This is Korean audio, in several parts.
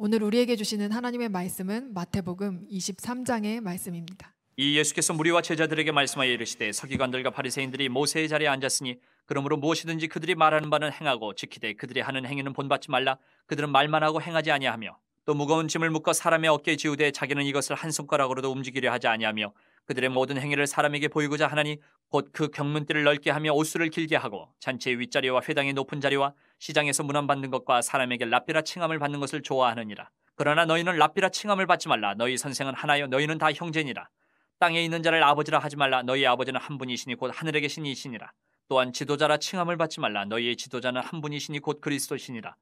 오늘 우리에게 주시는 하나님의 말씀은 마태복음 23장의 말씀입니다. 이 예수께서 무리와 제자들에게 말씀하여 이르시되 서기관들과 바리새인들이 모세의 자리에 앉았으니 그러므로 무엇이든지 그들이 말하는 바는 행하고 지키되 그들이 하는 행위는 본받지 말라 그들은 말만 하고 행하지 아니하며 또 무거운 짐을 묶어 사람의 어깨에 지우되 자기는 이것을 한 손가락으로도 움직이려 하지 아니하며 그들의 모든 행위를 사람에게 보이고자 하나니 곧 그경문대를 넓게 하며 옷수를 길게 하고 잔치의 윗자리와 회당의 높은 자리와 시장에서 문안받는 것과 사람에게 라비라 칭함을 받는 것을 좋아하느니라. 그러나 너희는 라비라 칭함을 받지 말라. 너희 선생은 하나요 너희는 다 형제니라. 땅에 있는 자를 아버지라 하지 말라. 너희 아버지는 한 분이시니 곧 하늘에 계신 이시니라. 또한 지도자라 칭함을 받지 말라. 너희의 지도자는 한 분이시니 곧 그리스도시니라.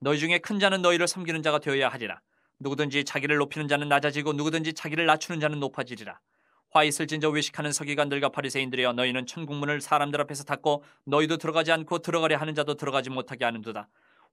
너희 중에 큰 자는 너희를 섬기는 자가 되어야 하리라. 누구든지 자기를 높이는 자는 낮아지고 누구든지 자기를 낮추는 자는 높아지리라. 화이슬 진저 외식하는 서기관들과 파리새인들이여 너희는 천국문을 사람들 앞에서 닫고 너희도 들어가지 않고 들어가려 하는 자도 들어가지 못하게 하는도다.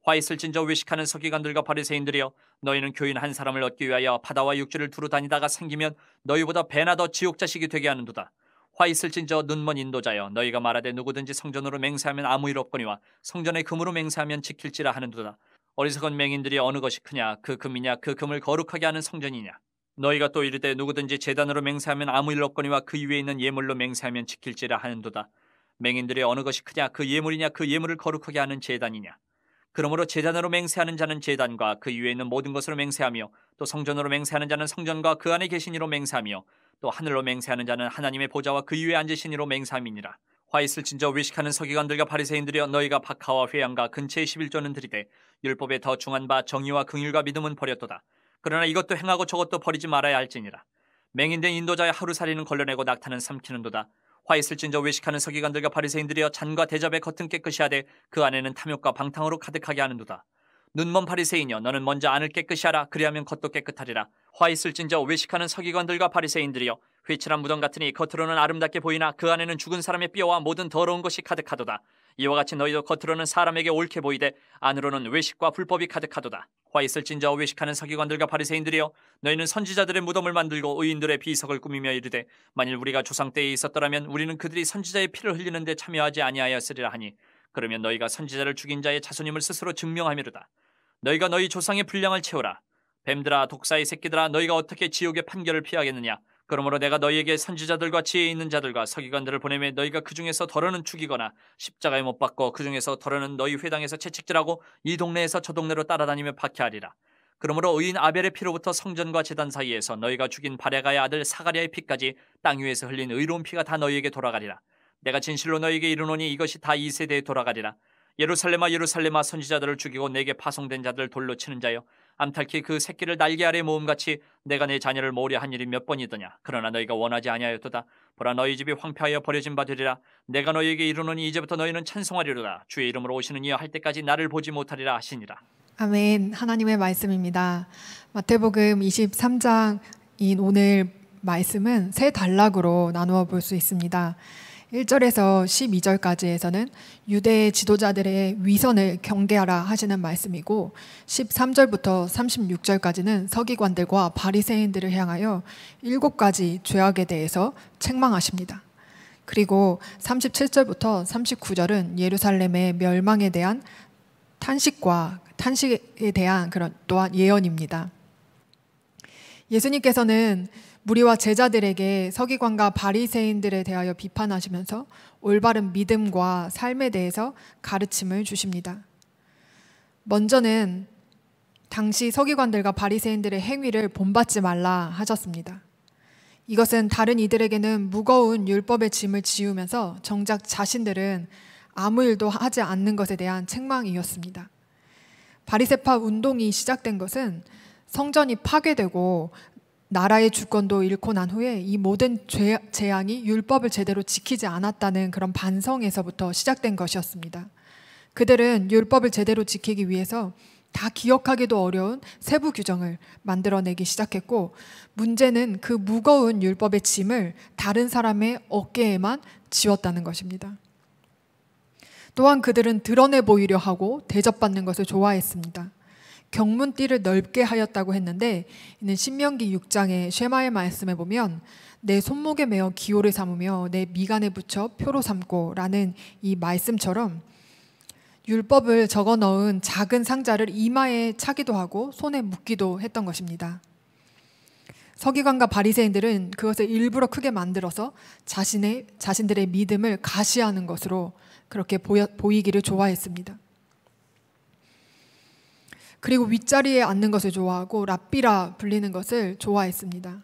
화이슬 진저 외식하는 서기관들과 파리새인들이여 너희는 교인 한 사람을 얻기 위하여 바다와 육지를 두루 다니다가 생기면 너희보다 배나 더 지옥 자식이 되게 하는도다. 화이슬 진저 눈먼 인도자여 너희가 말하되 누구든지 성전으로 맹세하면 아무 일 없거니와 성전의 금으로 맹세하면 지킬지라 하는도다. 어리석은 맹인들이 어느 것이 크냐 그 금이냐 그 금을 거룩하게 하는 성전이냐 너희가 또 이르되 누구든지 재단으로 맹세하면 아무 일 없거니와 그 위에 있는 예물로 맹세하면 지킬지라 하는도다. 맹인들의 어느 것이 크냐 그 예물이냐 그 예물을 거룩하게 하는 재단이냐. 그러므로 재단으로 맹세하는 자는 재단과 그 위에 있는 모든 것으로 맹세하며 또 성전으로 맹세하는 자는 성전과 그 안에 계신 이로 맹세하며 또 하늘로 맹세하는 자는 하나님의 보좌와 그 위에 앉으신 이로 맹세함이니라. 화 있을 진저 위식하는 서기관들과 바리새인들이여 너희가 박하와 회양과 근처의 1 1조는드리되 율법에 더 중한 바 정의와 긍휼과 믿음은 버렸도다. 그러나 이것도 행하고 저것도 버리지 말아야 할지니라. 맹인된 인도자의 하루살이는 걸러내고 낙타는 삼키는도다. 화 있을진저 외식하는 서기관들과 바리새인들이여 잔과 대접의 겉은 깨끗이 하되 그 안에는 탐욕과 방탕으로 가득하게 하는도다. 눈먼 바리새인여 너는 먼저 안을 깨끗이 하라 그리하면 겉도 깨끗하리라. 화 있을진저 외식하는 서기관들과 바리새인들이여 회칠한 무덤 같으니 겉으로는 아름답게 보이나 그 안에는 죽은 사람의 뼈와 모든 더러운 것이 가득하도다. 이와 같이 너희도 겉으로는 사람에게 옳게 보이되 안으로는 외식과 불법이 가득하도다. 화 있을진저 외식하는 사기관들과 바리새인들이여 너희는 선지자들의 무덤을 만들고 의인들의 비석을 꾸미며 이르되 만일 우리가 조상 때에 있었더라면 우리는 그들이 선지자의 피를 흘리는 데 참여하지 아니하였으리라 하니 그러면 너희가 선지자를 죽인 자의 자손임을 스스로 증명하미로다. 너희가 너희 조상의 분량을 채우라. 뱀들아 독사의 새끼들아 너희가 어떻게 지옥의 판결을 피하겠느냐 그러므로 내가 너희에게 선지자들과 지혜 있는 자들과 서기관들을 보내매 너희가 그 중에서 덜어는 죽이거나 십자가에 못 박고 그 중에서 덜어는 너희 회당에서 채찍질하고 이 동네에서 저 동네로 따라다니며 박해하리라. 그러므로 의인 아벨의 피로부터 성전과 재단 사이에서 너희가 죽인 바레가의 아들 사가리아의 피까지 땅 위에서 흘린 의로운 피가 다 너희에게 돌아가리라. 내가 진실로 너희에게 이르노니 이것이 다 이 세대에 돌아가리라. 예루살렘아 예루살렘아 선지자들을 죽이고 내게 파송된 자들을 돌로 치는 자여 암탉이 그 새끼를 날개 아래 모음같이 내가 내 자녀를 모으려 한 일이 몇 번이더냐 그러나 너희가 원하지 아니하였도다 보라 너희 집이 황폐하여 버려진 바 되리라 내가 너희에게 이르노니 이제부터 너희는 찬송하리로다 주의 이름으로 오시는 이여 할 때까지 나를 보지 못하리라 하시니라 아멘 하나님의 말씀입니다 마태복음 23장인 오늘 말씀은 세 단락으로 나누어 볼 수 있습니다 1절에서 12절까지에서는 유대 지도자들의 위선을 경계하라 하시는 말씀이고 13절부터 36절까지는 서기관들과 바리새인들을 향하여 일곱 가지 죄악에 대해서 책망하십니다. 그리고 37절부터 39절은 예루살렘의 멸망에 대한 탄식과 탄식에 대한 그런 또한 예언입니다. 예수님께서는 무리와 제자들에게 서기관과 바리새인들에 대하여 비판하시면서 올바른 믿음과 삶에 대해서 가르침을 주십니다. 먼저는 당시 서기관들과 바리새인들의 행위를 본받지 말라 하셨습니다. 이것은 다른 이들에게는 무거운 율법의 짐을 지우면서 정작 자신들은 아무 일도 하지 않는 것에 대한 책망이었습니다. 바리세파 운동이 시작된 것은 성전이 파괴되고 나라의 주권도 잃고 난 후에 이 모든 죄, 재앙이 율법을 제대로 지키지 않았다는 그런 반성에서부터 시작된 것이었습니다. 그들은 율법을 제대로 지키기 위해서 다 기억하기도 어려운 세부 규정을 만들어내기 시작했고 문제는 그 무거운 율법의 짐을 다른 사람의 어깨에만 지웠다는 것입니다. 또한 그들은 드러내 보이려 하고 대접받는 것을 좋아했습니다. 경문띠를 넓게 하였다고 했는데 이는 신명기 6장의 쉐마의 말씀에 보면 내 손목에 매어 기호를 삼으며 내 미간에 붙여 표로 삼고라는 이 말씀처럼 율법을 적어 넣은 작은 상자를 이마에 차기도 하고 손에 묶기도 했던 것입니다. 서기관과 바리새인들은 그것을 일부러 크게 만들어서 자신의 자신들의 믿음을 가시하는 것으로 그렇게 보여, 보이기를 좋아했습니다. 그리고 윗자리에 앉는 것을 좋아하고 랍비라 불리는 것을 좋아했습니다.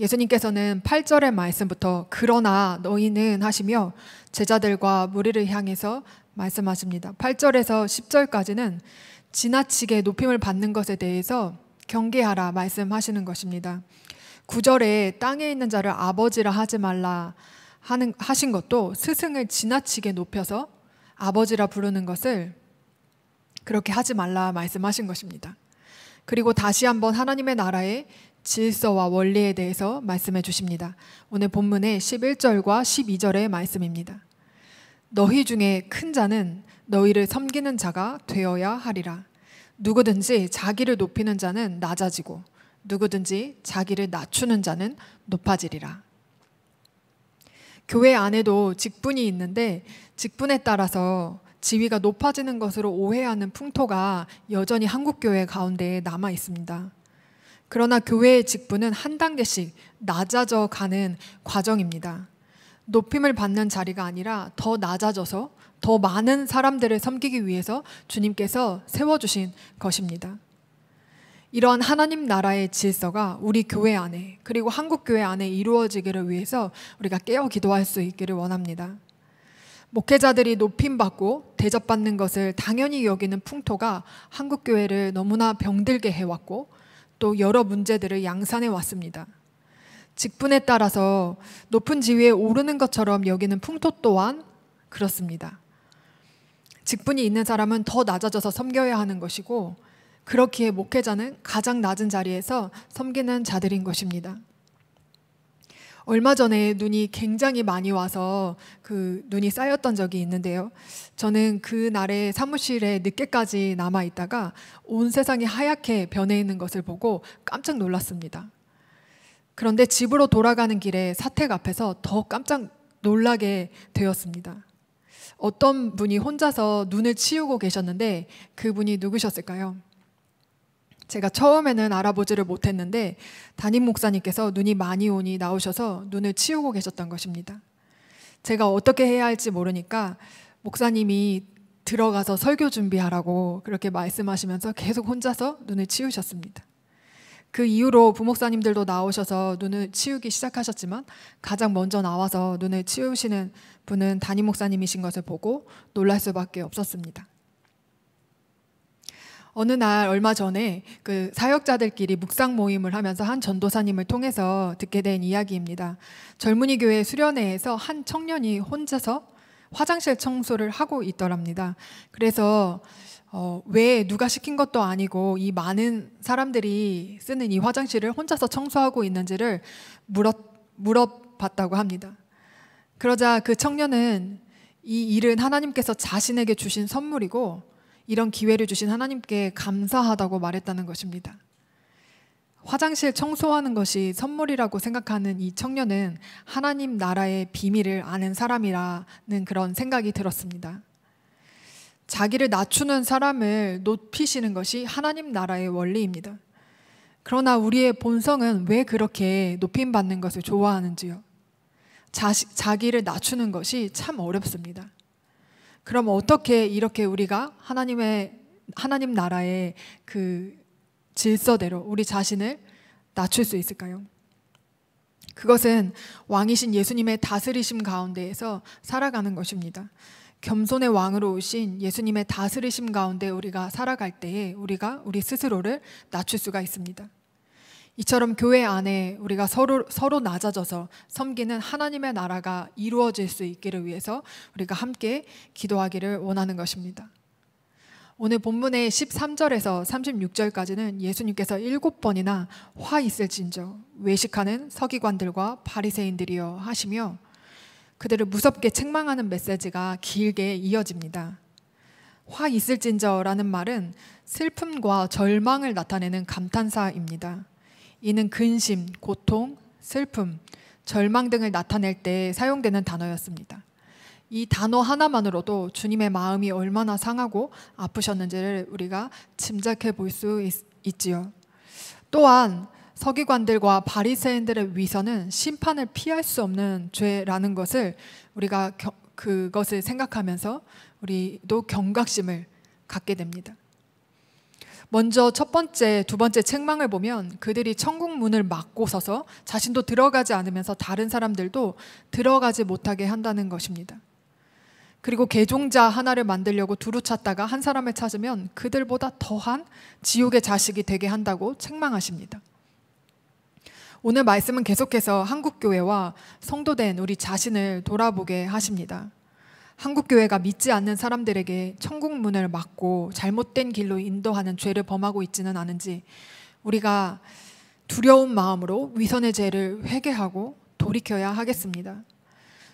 예수님께서는 8절의 말씀부터 그러나 너희는 하시며 제자들과 무리를 향해서 말씀하십니다. 8절에서 10절까지는 지나치게 높임을 받는 것에 대해서 경계하라 말씀하시는 것입니다. 9절에 땅에 있는 자를 아버지라 하지 말라 하는, 하신 것도 스승을 지나치게 높여서 아버지라 부르는 것을 그렇게 하지 말라 말씀하신 것입니다. 그리고 다시 한번 하나님의 나라의 질서와 원리에 대해서 말씀해 주십니다. 오늘 본문의 11절과 12절의 말씀입니다. 너희 중에 큰 자는 너희를 섬기는 자가 되어야 하리라. 누구든지 자기를 높이는 자는 낮아지고 누구든지 자기를 낮추는 자는 높아지리라. 교회 안에도 직분이 있는데 직분에 따라서 지위가 높아지는 것으로 오해하는 풍토가 여전히 한국 교회 가운데 남아 있습니다. 그러나 교회의 직분은 한 단계씩 낮아져 가는 과정입니다. 높임을 받는 자리가 아니라 더 낮아져서 더 많은 사람들을 섬기기 위해서 주님께서 세워주신 것입니다. 이러한 하나님 나라의 질서가 우리 교회 안에 그리고 한국 교회 안에 이루어지기를 위해서 우리가 깨어 기도할 수 있기를 원합니다. 목회자들이 높임받고 대접받는 것을 당연히 여기는 풍토가 한국 교회를 너무나 병들게 해왔고 또 여러 문제들을 양산해 왔습니다. 직분에 따라서 높은 지위에 오르는 것처럼 여기는 풍토 또한 그렇습니다. 직분이 있는 사람은 더 낮아져서 섬겨야 하는 것이고 그렇기에 목회자는 가장 낮은 자리에서 섬기는 자들인 것입니다. 얼마 전에 눈이 굉장히 많이 와서 그 눈이 쌓였던 적이 있는데요. 저는 그 날에 사무실에 늦게까지 남아 있다가 온 세상이 하얗게 변해 있는 것을 보고 깜짝 놀랐습니다. 그런데 집으로 돌아가는 길에 사택 앞에서 더 깜짝 놀라게 되었습니다. 어떤 분이 혼자서 눈을 치우고 계셨는데 그분이 누구셨을까요? 제가 처음에는 알아보지를 못했는데 담임 목사님께서 눈이 많이 오니 나오셔서 눈을 치우고 계셨던 것입니다. 제가 어떻게 해야 할지 모르니까 목사님이 들어가서 설교 준비하라고 그렇게 말씀하시면서 계속 혼자서 눈을 치우셨습니다. 그 이후로 부목사님들도 나오셔서 눈을 치우기 시작하셨지만 가장 먼저 나와서 눈을 치우시는 분은 담임 목사님이신 것을 보고 놀랄 수밖에 없었습니다. 어느 날 얼마 전에 그 사역자들끼리 묵상 모임을 하면서 한 전도사님을 통해서 듣게 된 이야기입니다. 젊은이 교회 수련회에서 한 청년이 혼자서 화장실 청소를 하고 있더랍니다. 그래서 어, 왜 누가 시킨 것도 아니고 이 많은 사람들이 쓰는 이 화장실을 혼자서 청소하고 있는지를 물어, 물어봤다고 합니다. 그러자 그 청년은 이 일은 하나님께서 자신에게 주신 선물이고 이런 기회를 주신 하나님께 감사하다고 말했다는 것입니다. 화장실 청소하는 것이 선물이라고 생각하는 이 청년은 하나님 나라의 비밀을 아는 사람이라는 그런 생각이 들었습니다. 자기를 낮추는 사람을 높이시는 것이 하나님 나라의 원리입니다. 그러나 우리의 본성은 왜 그렇게 높임받는 것을 좋아하는지요? 자, 자기를 낮추는 것이 참 어렵습니다. 그럼 어떻게 이렇게 우리가 하나님의 하나님 나라의 그 질서대로 우리 자신을 낮출 수 있을까요? 그것은 왕이신 예수님의 다스리심 가운데에서 살아가는 것입니다. 겸손의 왕으로 오신 예수님의 다스리심 가운데 우리가 살아갈 때에 우리가 우리 스스로를 낮출 수가 있습니다. 이처럼 교회 안에 우리가 서로 서로 낮아져서 섬기는 하나님의 나라가 이루어질 수 있기를 위해서 우리가 함께 기도하기를 원하는 것입니다. 오늘 본문의 13절에서 36절까지는 예수님께서 일곱 번이나 화 있을진저 외식하는 서기관들과 바리새인들이여 하시며 그들을 무섭게 책망하는 메시지가 길게 이어집니다. 화 있을진저라는 말은 슬픔과 절망을 나타내는 감탄사입니다. 이는 근심, 고통, 슬픔, 절망 등을 나타낼 때 사용되는 단어였습니다. 이 단어 하나만으로도 주님의 마음이 얼마나 상하고 아프셨는지를 우리가 짐작해 볼 수 있지요. 또한 서기관들과 바리새인들의 위선은 심판을 피할 수 없는 죄라는 것을 우리가 겨, 그것을 생각하면서 우리도 경각심을 갖게 됩니다. 먼저 첫 번째, 두 번째 책망을 보면 그들이 천국 문을 막고 서서 자신도 들어가지 않으면서 다른 사람들도 들어가지 못하게 한다는 것입니다. 그리고 개종자 하나를 만들려고 두루 찾다가 한 사람을 찾으면 그들보다 더한 지옥의 자식이 되게 한다고 책망하십니다. 오늘 말씀은 계속해서 한국교회와 성도된 우리 자신을 돌아보게 하십니다. 한국 교회가 믿지 않는 사람들에게 천국 문을 막고 잘못된 길로 인도하는 죄를 범하고 있지는 않은지 우리가 두려운 마음으로 위선의 죄를 회개하고 돌이켜야 하겠습니다.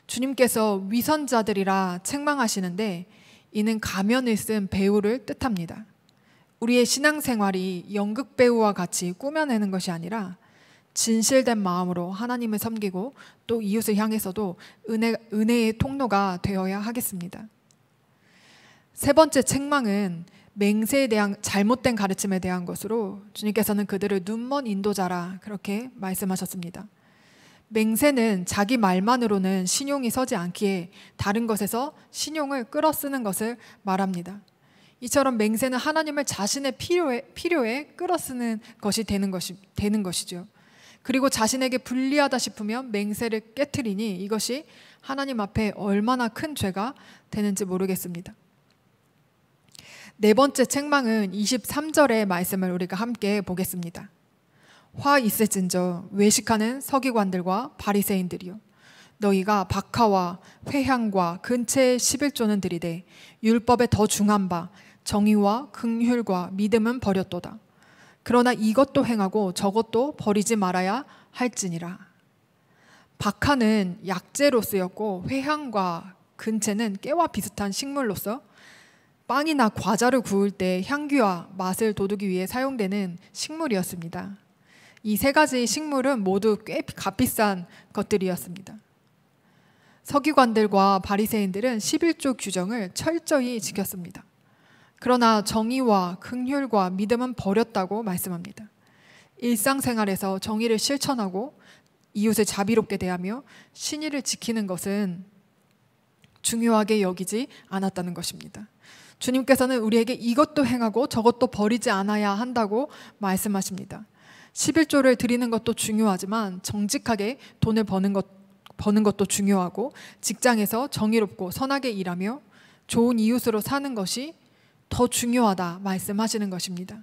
주님께서 위선자들이라 책망하시는데 이는 가면을 쓴 배우를 뜻합니다. 우리의 신앙생활이 연극 배우와 같이 꾸며내는 것이 아니라 진실된 마음으로 하나님을 섬기고 또 이웃을 향해서도 은혜, 은혜의 통로가 되어야 하겠습니다. 세 번째 책망은 맹세에 대한 잘못된 가르침에 대한 것으로 주님께서는 그들을 눈먼 인도자라 그렇게 말씀하셨습니다. 맹세는 자기 말만으로는 신용이 서지 않기에 다른 것에서 신용을 끌어쓰는 것을 말합니다. 이처럼 맹세는 하나님을 자신의 필요에, 필요에 끌어쓰는 것이 되는, 것이 되는 것이죠. 그리고 자신에게 불리하다 싶으면 맹세를 깨뜨리니 이것이 하나님 앞에 얼마나 큰 죄가 되는지 모르겠습니다. 네 번째 책망은 23절의 말씀을 우리가 함께 보겠습니다. 화 있을진저 외식하는 서기관들과 바리새인들이요 너희가 박하와 회향과 근체의 11조는 들이되 율법에 더 중한 바 정의와 긍휼과 믿음은 버렸도다. 그러나 이것도 행하고 저것도 버리지 말아야 할지니라. 박하는 약재로 쓰였고 회향과 근체는 깨와 비슷한 식물로서 빵이나 과자를 구울 때 향기와 맛을 돋우기 위해 사용되는 식물이었습니다. 이 세 가지 식물은 모두 꽤 값비싼 것들이었습니다. 서기관들과 바리새인들은 11조 규정을 철저히 지켰습니다. 그러나 정의와 극률과 믿음은 버렸다고 말씀합니다. 일상생활에서 정의를 실천하고 이웃을 자비롭게 대하며 신의를 지키는 것은 중요하게 여기지 않았다는 것입니다. 주님께서는 우리에게 이것도 행하고 저것도 버리지 않아야 한다고 말씀하십니다. 11조를 드리는 것도 중요하지만 정직하게 돈을 버는, 것, 버는 것도 중요하고 직장에서 정의롭고 선하게 일하며 좋은 이웃으로 사는 것이 더 중요하다 말씀하시는 것입니다.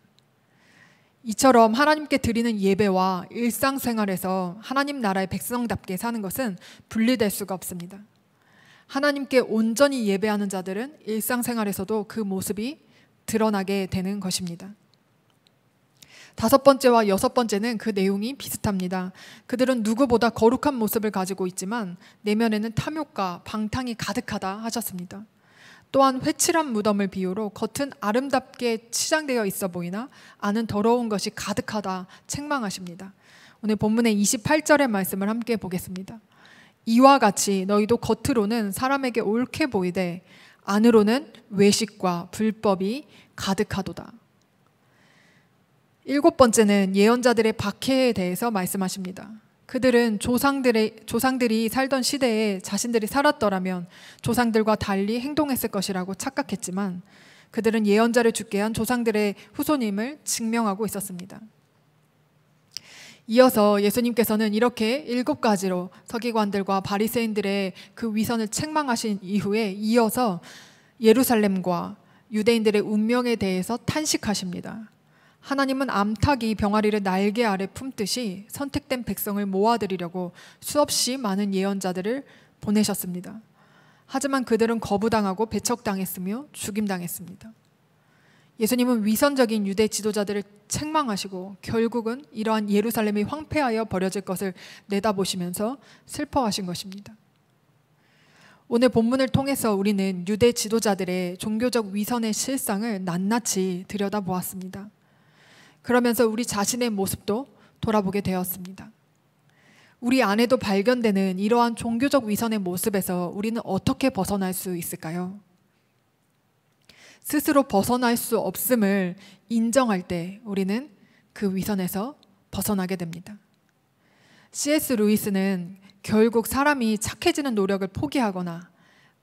이처럼 하나님께 드리는 예배와 일상생활에서 하나님 나라의 백성답게 사는 것은 분리될 수가 없습니다. 하나님께 온전히 예배하는 자들은 일상생활에서도 그 모습이 드러나게 되는 것입니다. 다섯 번째와 여섯 번째는 그 내용이 비슷합니다. 그들은 누구보다 거룩한 모습을 가지고 있지만 내면에는 탐욕과 방탕이 가득하다 하셨습니다. 또한 회칠한 무덤을 비유로 겉은 아름답게 치장되어 있어 보이나 안은 더러운 것이 가득하다 책망하십니다. 오늘 본문의 28절의 말씀을 함께 보겠습니다. 이와 같이 너희도 겉으로는 사람에게 옳게 보이되 안으로는 외식과 불법이 가득하도다. 일곱 번째는 예언자들의 박해에 대해서 말씀하십니다. 그들은 조상들의, 조상들이 살던 시대에 자신들이 살았더라면 조상들과 달리 행동했을 것이라고 착각했지만 그들은 예언자를 죽게 한 조상들의 후손임을 증명하고 있었습니다. 이어서 예수님께서는 이렇게 일곱 가지로 서기관들과 바리새인들의 그 위선을 책망하신 이후에 이어서 예루살렘과 유대인들의 운명에 대해서 탄식하십니다. 하나님은 암탉이 병아리를 날개 아래 품듯이 선택된 백성을 모아들이려고 수없이 많은 예언자들을 보내셨습니다. 하지만 그들은 거부당하고 배척당했으며 죽임당했습니다. 예수님은 위선적인 유대 지도자들을 책망하시고 결국은 이러한 예루살렘이 황폐하여 버려질 것을 내다보시면서 슬퍼하신 것입니다. 오늘 본문을 통해서 우리는 유대 지도자들의 종교적 위선의 실상을 낱낱이 들여다보았습니다. 그러면서 우리 자신의 모습도 돌아보게 되었습니다. 우리 안에도 발견되는 이러한 종교적 위선의 모습에서 우리는 어떻게 벗어날 수 있을까요? 스스로 벗어날 수 없음을 인정할 때 우리는 그 위선에서 벗어나게 됩니다. C.S. 루이스는 결국 사람이 착해지는 노력을 포기하거나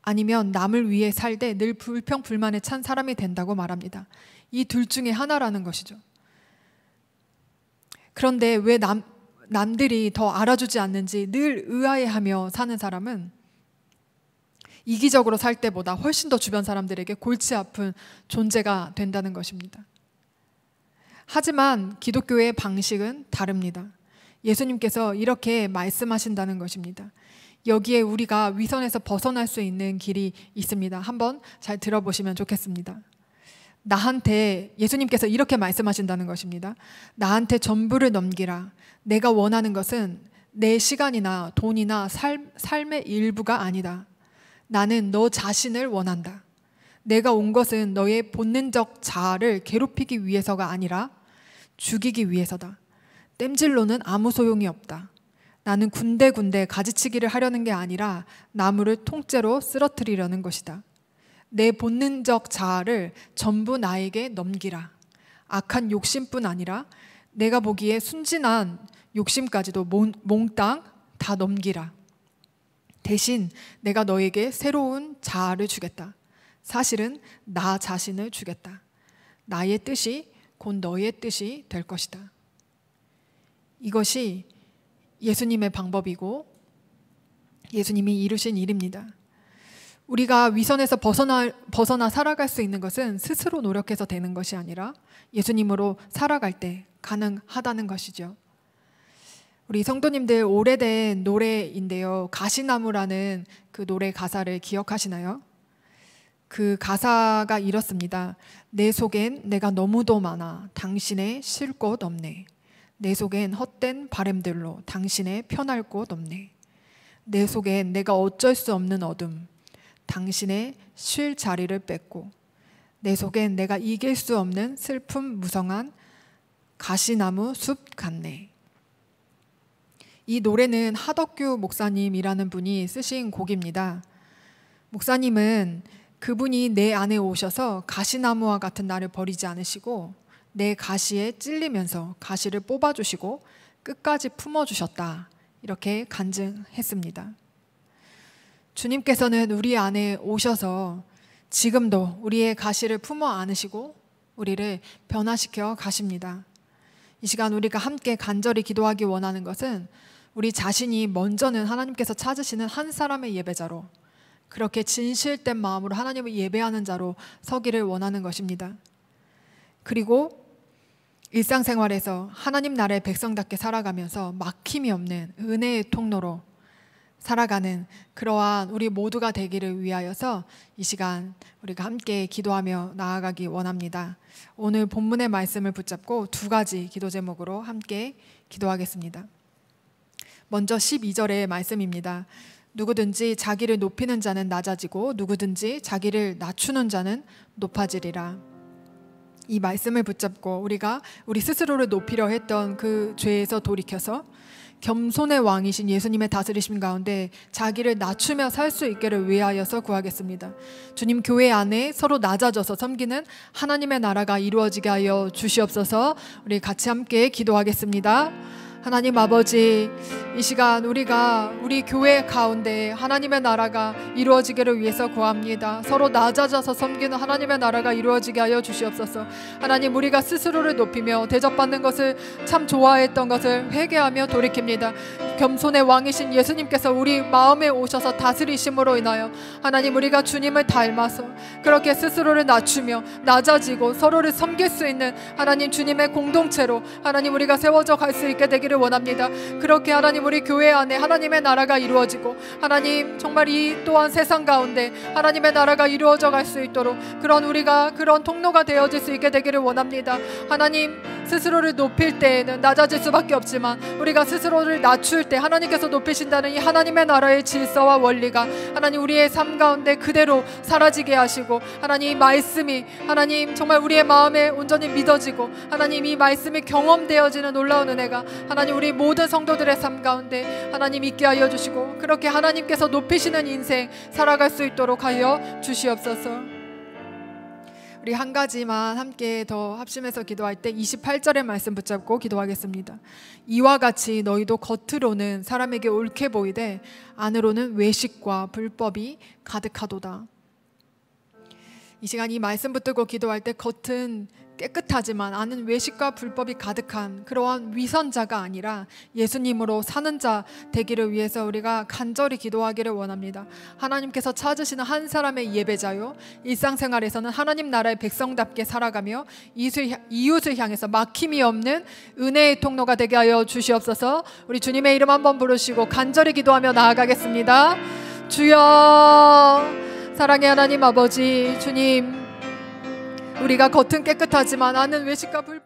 아니면 남을 위해 살 때 늘 불평불만에 찬 사람이 된다고 말합니다. 이 둘 중에 하나라는 것이죠. 그런데 왜 남, 남들이 더 알아주지 않는지 늘 의아해하며 사는 사람은 이기적으로 살 때보다 훨씬 더 주변 사람들에게 골치 아픈 존재가 된다는 것입니다. 하지만 기독교의 방식은 다릅니다. 예수님께서 이렇게 말씀하신다는 것입니다. 여기에 우리가 위선에서 벗어날 수 있는 길이 있습니다. 한번 잘 들어보시면 좋겠습니다. 나한테 예수님께서 이렇게 말씀하신다는 것입니다. 나한테 전부를 넘기라. 내가 원하는 것은 내 시간이나 돈이나 삶, 삶의 일부가 아니다. 나는 너 자신을 원한다. 내가 온 것은 너의 본능적 자아를 괴롭히기 위해서가 아니라 죽이기 위해서다. 땜질로는 아무 소용이 없다. 나는 군데군데 가지치기를 하려는 게 아니라 나무를 통째로 쓰러뜨리려는 것이다. 내 본능적 자아를 전부 나에게 넘기라. 악한 욕심뿐 아니라 내가 보기에 순진한 욕심까지도 몽땅 다 넘기라. 대신 내가 너에게 새로운 자아를 주겠다. 사실은 나 자신을 주겠다. 나의 뜻이 곧 너의 뜻이 될 것이다. 이것이 예수님의 방법이고 예수님이 이루신 일입니다. 우리가 위선에서 벗어나, 벗어나 살아갈 수 있는 것은 스스로 노력해서 되는 것이 아니라 예수님으로 살아갈 때 가능하다는 것이죠. 우리 성도님들 오래된 노래인데요. 가시나무라는 그 노래 가사를 기억하시나요? 그 가사가 이렇습니다. 내 속엔 내가 너무도 많아 당신의 쉴 곳 없네. 내 속엔 헛된 바램들로 당신의 편할 곳 없네. 내 속엔 내가 어쩔 수 없는 어둠. 당신의 쉴 자리를 뺏고 내 속엔 내가 이길 수 없는 슬픔 무성한 가시나무 숲 같네. 이 노래는 하덕규 목사님이라는 분이 쓰신 곡입니다. 목사님은 그분이 내 안에 오셔서 가시나무와 같은 나를 버리지 않으시고 내 가시에 찔리면서 가시를 뽑아주시고 끝까지 품어주셨다. 이렇게 간증했습니다. 주님께서는 우리 안에 오셔서 지금도 우리의 가시를 품어 안으시고 우리를 변화시켜 가십니다. 이 시간 우리가 함께 간절히 기도하기 원하는 것은 우리 자신이 먼저는 하나님께서 찾으시는 한 사람의 예배자로 그렇게 진실된 마음으로 하나님을 예배하는 자로 서기를 원하는 것입니다. 그리고 일상생활에서 하나님 나라의 백성답게 살아가면서 막힘이 없는 은혜의 통로로 살아가는 그러한 우리 모두가 되기를 위하여서 이 시간 우리가 함께 기도하며 나아가기 원합니다. 오늘 본문의 말씀을 붙잡고 두 가지 기도 제목으로 함께 기도하겠습니다. 먼저 12절의 말씀입니다. 누구든지 자기를 높이는 자는 낮아지고 누구든지 자기를 낮추는 자는 높아지리라. 이 말씀을 붙잡고 우리가 우리 스스로를 높이려 했던 그 죄에서 돌이켜서 겸손의 왕이신 예수님의 다스리심 가운데 자기를 낮추며 살 수있게를 위하여서 구하겠습니다. 주님 교회 안에 서로 낮아져서 섬기는 하나님의 나라가 이루어지게 하여 주시옵소서. 우리 같이 함께 기도하겠습니다. 하나님 아버지 이 시간 우리가 우리 교회 가운데 하나님의 나라가 이루어지기를 위해서 구합니다. 서로 낮아져서 섬기는 하나님의 나라가 이루어지게 하여 주시옵소서. 하나님 우리가 스스로를 높이며 대접받는 것을 참 좋아했던 것을 회개하며 돌이킵니다. 겸손의 왕이신 예수님께서 우리 마음에 오셔서 다스리심으로 인하여 하나님 우리가 주님을 닮아서 그렇게 스스로를 낮추며 낮아지고 서로를 섬길 수 있는 하나님 주님의 공동체로 하나님 우리가 세워져 갈 수 있게 되기를 원합니다. 그렇게 하나님 우리 교회 안에 하나님의 나라가 이루어지고 하나님 정말 이 또한 세상 가운데 하나님의 나라가 이루어져 갈 수 있도록 그런 우리가 그런 통로가 되어질 수 있게 되기를 원합니다. 하나님 스스로를 높일 때에는 낮아질 수밖에 없지만 우리가 스스로를 낮출 때 하나님께서 높이신다는 이 하나님의 나라의 질서와 원리가 하나님 우리의 삶 가운데 그대로 사라지게 하시고 하나님 말씀이 하나님 정말 우리의 마음에 온전히 믿어지고 하나님 이 말씀이 경험되어지는 놀라운 은혜가 하나님 우리 모든 성도들의 삶 가운데 가운데 하나님 있게 하여 주시고 그렇게 하나님께서 높이시는 인생 살아갈 수 있도록 하여 주시옵소서. 우리 한 가지만 함께 더 합심해서 기도할 때 28절의 말씀 붙잡고 기도하겠습니다. 이와 같이 너희도 겉으로는 사람에게 옳게 보이되 안으로는 외식과 불법이 가득하도다. 이 시간 이 말씀 붙들고 기도할 때 겉은 깨끗하지만 아는 외식과 불법이 가득한 그러한 위선자가 아니라 예수님으로 사는 자 되기를 위해서 우리가 간절히 기도하기를 원합니다. 하나님께서 찾으시는 한 사람의 예배자요. 일상생활에서는 하나님 나라의 백성답게 살아가며 이웃을 향해서 막힘이 없는 은혜의 통로가 되게 하여 주시옵소서. 우리 주님의 이름 한번 부르시고 간절히 기도하며 나아가겠습니다. 주여 사랑의 하나님 아버지 주님 우리가 겉은 깨끗하지만 안은 외식과 불법